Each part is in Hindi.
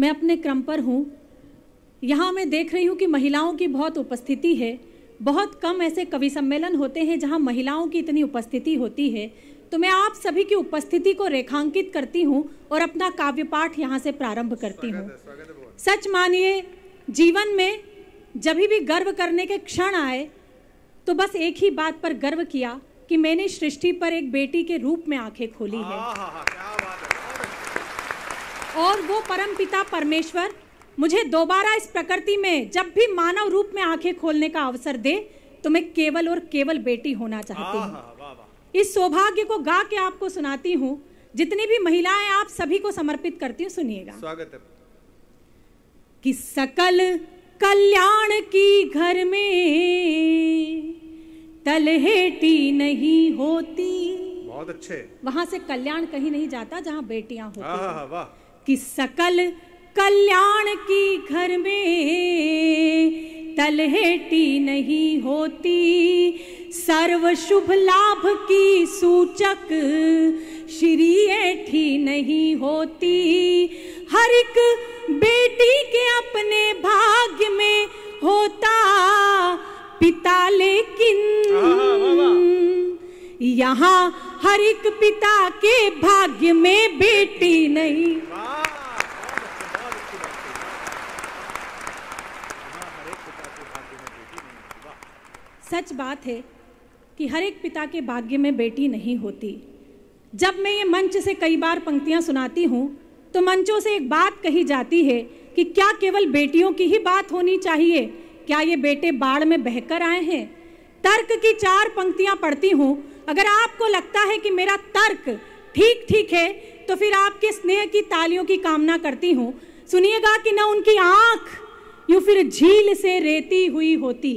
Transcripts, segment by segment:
मैं अपने क्रम पर हूँ यहाँ मैं देख रही हूँ कि महिलाओं की बहुत उपस्थिति है बहुत कम ऐसे कवि सम्मेलन होते हैं जहाँ महिलाओं की इतनी उपस्थिति होती है तो मैं आप सभी की उपस्थिति को रेखांकित करती हूँ और अपना काव्य पाठ यहाँ से प्रारंभ करती हूँ सच मानिए जीवन में जब भी गर्व करने के क्षण आए तो बस एक ही बात पर गर्व किया कि मैंने सृष्टि पर एक बेटी के रूप में आंखें खोली है हाँ, हाँ, हाँ, और वो परम पिता परमेश्वर मुझे दोबारा इस प्रकृति में जब भी मानव रूप में आंखें खोलने का अवसर दे तो मैं केवल और केवल बेटी होना चाहती हूँ इस सौभाग्य को गा के आपको सुनाती हूँ जितनी भी महिलाएं आप सभी को समर्पित करती हूँ सुनिएगा स्वागत है कि सकल कल्याण की घर में तलहेटी नहीं होती बहुत अच्छे वहां से कल्याण कहीं नहीं जाता जहाँ बेटियां होती वाह कि सकल कल्याण की घर में तलहेटी नहीं होती सर्व शुभ लाभ की सूचक श्री ऐठी नहीं होती हर एक बेटी के अपने भाग्य में होता पिता लेकिन यहाँ हर एक पिता के भाग्य में बेटी नहीं सच बात है कि हर एक पिता के भाग्य में बेटी नहीं होती जब मैं ये मंच से कई बार पंक्तियाँ सुनाती हूँ तो मंचों से एक बात कही जाती है कि क्या केवल बेटियों की ही बात होनी चाहिए क्या ये बेटे बाढ़ में बहकर आए हैं तर्क की चार पंक्तियां पढ़ती हूँ अगर आपको लगता है कि मेरा तर्क ठीक ठीक है तो फिर आपके स्नेह की तालियों की कामना करती हूँ सुनिएगा कि न उनकी आंख यू फिर झील से रेती हुई होती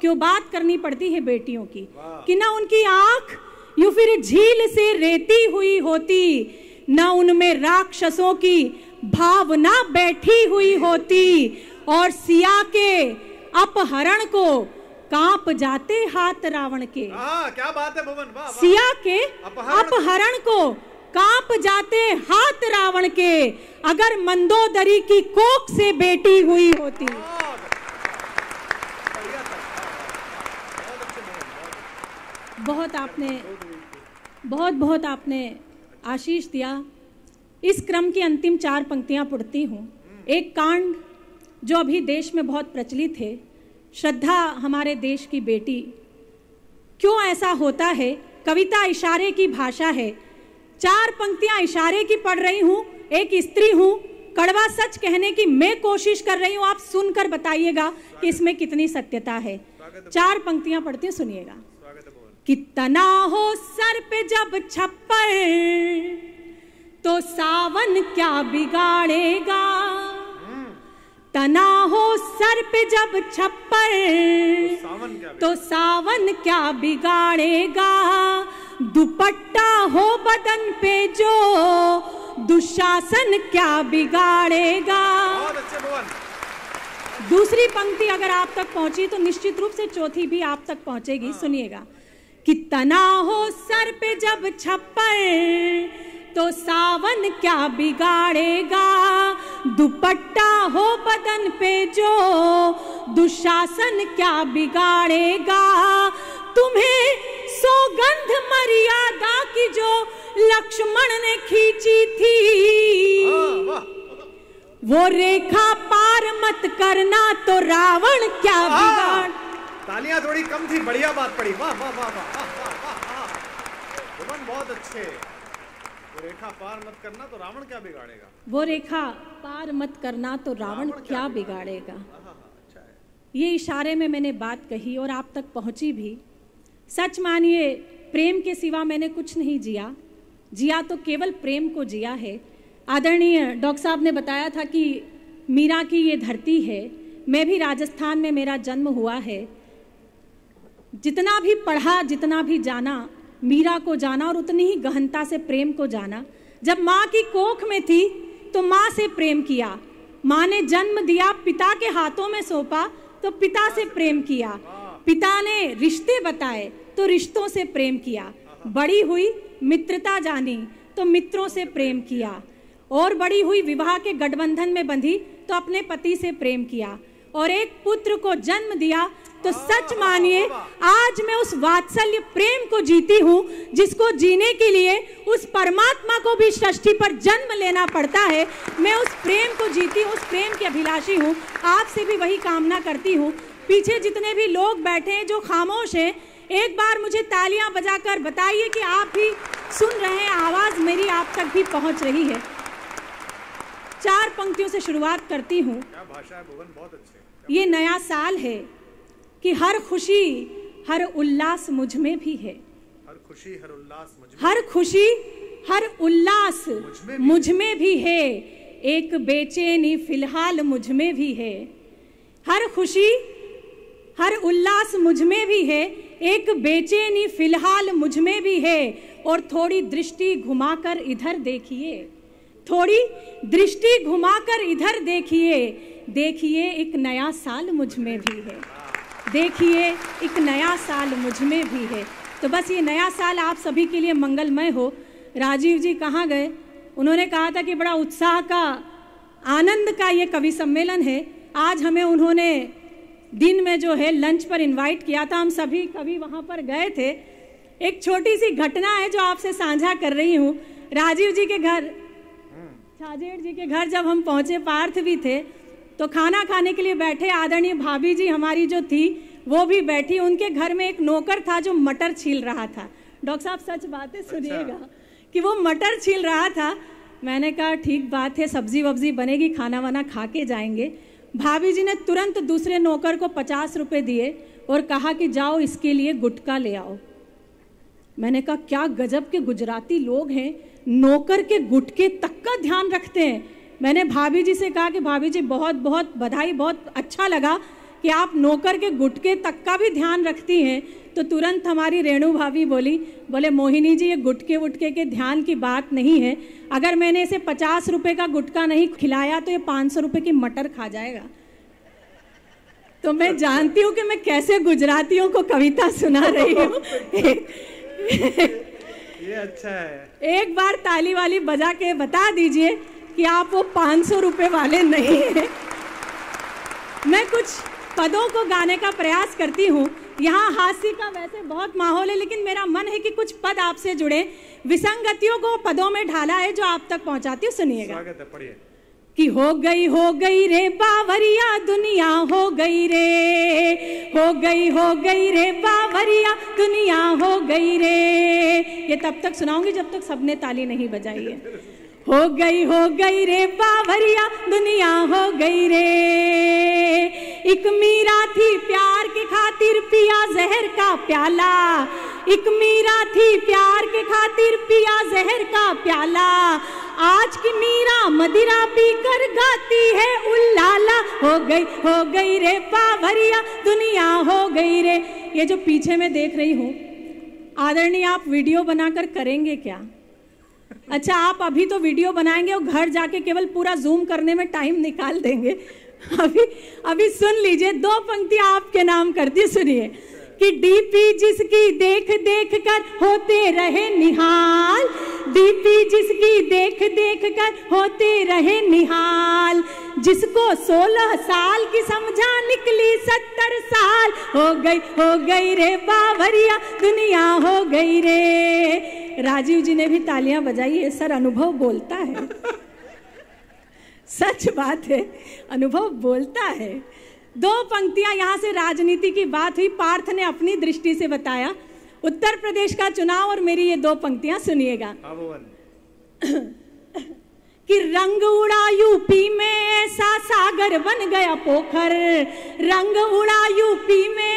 क्यों बात करनी पड़ती है बेटियों की कि ना उनकी आंख यू फिर झील से रेती हुई होती ना उनमें राक्षसों की भावना बैठी हुई होती और सिया के अपहरण को कांप जाते हाथ रावण के आ, क्या बात है भुवन सिया के अपहरण को कांप जाते हाथ रावण के अगर मंदोदरी की कोक से बेटी हुई होती बहुत आपने बहुत बहुत आपने आशीष दिया इस क्रम की अंतिम चार पंक्तियां पढ़ती हूँ एक कांड जो अभी देश में बहुत प्रचलित है श्रद्धा हमारे देश की बेटी क्यों ऐसा होता है कविता इशारे की भाषा है चार पंक्तियां इशारे की पढ़ रही हूं एक स्त्री हूं कड़वा सच कहने की मैं कोशिश कर रही हूं आप सुनकर बताइएगा कि इसमें कितनी सत्यता है चार पंक्तियां पढ़ती हूँ सुनिएगा कितना हो सर पे जब छप्पर तो सावन क्या बिगाड़ेगा तना हो सर पे जब छप्पर तो सावन क्या बिगाड़ेगा दुपट्टा हो बदन पे जो दुशासन क्या बिगाड़ेगा दूसरी पंक्ति अगर आप तक पहुंची तो निश्चित रूप से चौथी भी आप तक पहुंचेगी हाँ। सुनिएगा कि तना हो सर पे जब छप्पर तो सावन क्या बिगाड़ेगा दुपट्टा हो बदन पे जो दुशासन क्या बिगाड़ेगा तुम्हें सुगंध मर्यादा की जो लक्ष्मण ने खींची थी हाँ, वो रेखा पार मत करना तो रावण क्या हाँ। बिगाड़ तालियां थोड़ी कम थी बढ़िया बात पड़ी वाह वाह वाह वाह बहुत अच्छे वो रेखा पार मत करना तो रावण क्या बिगाड़ेगा वो रेखा पार मत करना तो रावण क्या बिगाड़ेगा हाँ, अच्छा ये इशारे में मैंने बात कही और आप तक पहुंची भी सच मानिए प्रेम के सिवा मैंने कुछ नहीं जिया जिया तो केवल प्रेम को जिया है आदरणीय डॉक्टर साहब ने बताया था कि मीरा की ये धरती है मैं भी राजस्थान में मेरा जन्म हुआ है जितना भी पढ़ा जितना भी जाना मीरा को जाना और उतनी ही गहनता से प्रेम को जाना जब माँ की कोख में थी तो माँ से प्रेम किया माँ ने जन्म दिया पिता के हाथों में सौंपा तो पिता से प्रेम किया पिता ने रिश्ते बताए तो रिश्तों से प्रेम किया बड़ी हुई मित्रता जानी तो मित्रों से प्रेम किया और बड़ी हुई विवाह के गठबंधन में बंधी तो अपने पति से प्रेम किया और एक पुत्र को जन्म दिया तो सच मानिए आज मैं उस वात्सल्य प्रेम को जीती हूँ जिसको जीने के लिए उस परमात्मा को भी सृष्टि पर जन्म लेना पड़ता है मैं उस प्रेम को जीती हूँ उस प्रेम की अभिलाषी हूँ आपसे भी वही कामना करती हूँ पीछे जितने भी लोग बैठे हैं जो खामोश हैं एक बार मुझे तालियां बजाकर बताइए कि आप भी सुन रहे हैं आवाज़ मेरी आप तक भी पहुंच रही है चार पंक्तियों से शुरुआत करती हूँ ये नया साल है कि हर खुशी हर उल्लास मुझ में भी है हर खुशी हर उल्लास हर खुशी हर उल्लास मुझ में भी है एक बेचैनी फिलहाल मुझ में भी है हर खुशी हर उल्लास मुझ में भी है एक बेचैनी फिलहाल मुझ में भी है और थोड़ी दृष्टि घुमाकर इधर देखिए थोड़ी दृष्टि घुमाकर इधर देखिए देखिए एक नया साल मुझ में भी है देखिए एक नया साल मुझ में भी है तो बस ये नया साल आप सभी के लिए मंगलमय हो राजीव जी कहाँ गए उन्होंने कहा था कि बड़ा उत्साह का आनंद का ये कवि सम्मेलन है आज हमें उन्होंने दिन में जो है लंच पर इनवाइट किया था हम सभी कभी वहाँ पर गए थे एक छोटी सी घटना है जो आपसे साझा कर रही हूँ राजीव जी के घर छाजेड़ जी के घर जब हम पहुँचे पार्थ भी थे तो खाना खाने के लिए बैठे आदरणीय भाभी जी हमारी जो थी वो भी बैठी उनके घर में एक नौकर था जो मटर छील रहा था डॉक्टर साहब सच बातें अच्छा। सुनिएगा अच्छा। कि वो मटर छील रहा था मैंने कहा ठीक बात है सब्जी वब्जी बनेगी खाना वाना खा के जाएंगे भाभी जी ने तुरंत दूसरे नौकर को पचास रुपये दिए और कहा कि जाओ इसके लिए गुटका ले आओ मैंने कहा क्या गजब के गुजराती लोग हैं नौकर के गुटके तक का ध्यान रखते हैं मैंने भाभी जी से कहा कि भाभी जी बहुत बहुत बधाई बहुत अच्छा लगा कि आप नौकर के गुटके तक का भी ध्यान रखती हैं तो तुरंत हमारी रेणु भाभी बोली बोले मोहिनी जी ये गुटके वुटके के ध्यान की बात नहीं है अगर मैंने इसे पचास रुपये का गुटका नहीं खिलाया तो ये पाँच सौ की मटर खा जाएगा तो मैं जानती हूँ कि मैं कैसे गुजरातियों को कविता सुना रही हूँ ये अच्छा है एक बार ताली वाली बजा के बता दीजिए कि आप वो पाँच सौ रुपये वाले नहीं हैं मैं कुछ पदों को गाने का प्रयास करती हूँ यहाँ हास्य का वैसे बहुत माहौल है लेकिन मेरा मन है कि कुछ पद आपसे जुड़े विसंगतियों को पदों में ढाला है जो आप तक पहुँचाती हूँ सुनिएगा कि हो गई हो गई रे बावरिया दुनिया हो गई रे हो गई हो गई रे बावरिया दुनिया हो गई रे ये तब तक सुनाऊंगी जब तक सबने ताली नहीं बजाई है हो गई हो गई रे बावरिया दुनिया हो गई रे एक मीरा थी प्यार के खातिर पिया जहर का प्याला एक मीरा थी प्यार के खातिर पिया जहर का प्याला आज की मीरा मदिरा पीकर गाती है उल्लाला हो गई हो गई रे पावरिया दुनिया हो गई रे ये जो पीछे में देख रही हूँ आदरणीय आप वीडियो बनाकर करेंगे क्या अच्छा आप अभी तो वीडियो बनाएंगे और घर जाके केवल पूरा जूम करने में टाइम निकाल देंगे अभी अभी सुन लीजिए दो पंक्ति आपके नाम कर दी सुनिए कि डीपी जिसकी देख देख कर होते रहे निहाल डीपी जिसकी देख देख कर होते रहे निहाल जिसको सोलह साल की समझा निकली सत्तर साल हो गई हो गई रे बावरिया दुनिया हो गई रे राजीव जी ने भी तालियां बजाई है सर अनुभव बोलता है सच बात है अनुभव बोलता है दो पंक्तियां यहां से राजनीति की बात हुई पार्थ ने अपनी दृष्टि से बताया उत्तर प्रदेश का चुनाव और मेरी ये दो पंक्तियां सुनिएगा हाँ, कि रंग उड़ा यूपी में ऐसा सागर बन गया पोखर रंग उड़ा यूपी में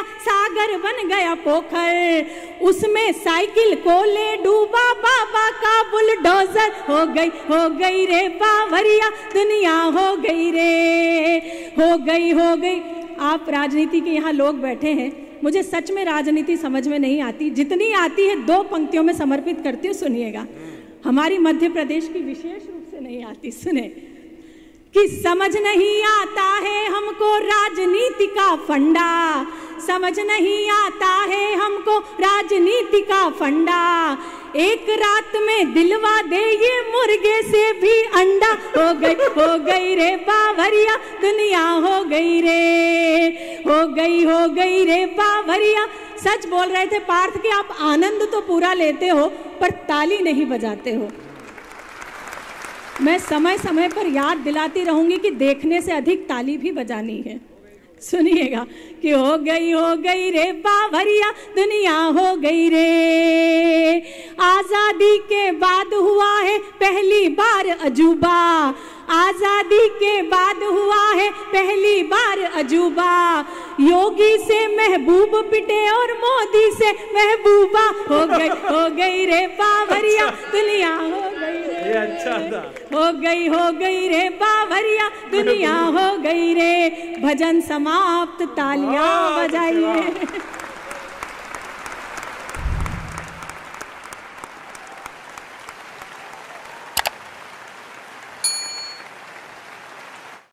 गया सागर बन गया पोखर उसमें साइकिल को ले डूबा बाबा का बुलडोजर हो गई हो गई रे बावरिया दुनिया हो गई रे हो गई हो गई आप राजनीति के यहाँ लोग बैठे हैं मुझे सच में राजनीति समझ में नहीं आती जितनी आती है दो पंक्तियों में समर्पित करती हूँ सुनिएगा हमारी मध्य प्रदेश की विशेष रूप से नहीं आती सुने कि समझ नहीं आता है हमको राजनीति का फंडा समझ नहीं आता है हमको राजनीति का फंडा एक रात में दिलवा दे ये मुर्गे से भी अंडा हो गई हो गई रे बावरिया दुनिया हो गई रे हो गई हो गई रे बावरिया सच बोल रहे थे पार्थ के आप आनंद तो पूरा लेते हो पर ताली नहीं बजाते हो मैं समय समय पर याद दिलाती रहूंगी कि देखने से अधिक ताली भी बजानी है सुनिएगा कि हो गई हो गई रे बावरिया दुनिया हो गई रे आज़ादी के बाद हुआ है पहली बार अजूबा आज़ादी के बाद हुआ है पहली बार अजूबा योगी से महबूब पिटे और मोदी से महबूबा हो गई हो गई रे बावरिया अच्छा। दुनिया हो अच्छा हो गई हो गई रे बावरिया दुनिया हो गई रे भजन समाप्त तालियां बजाइए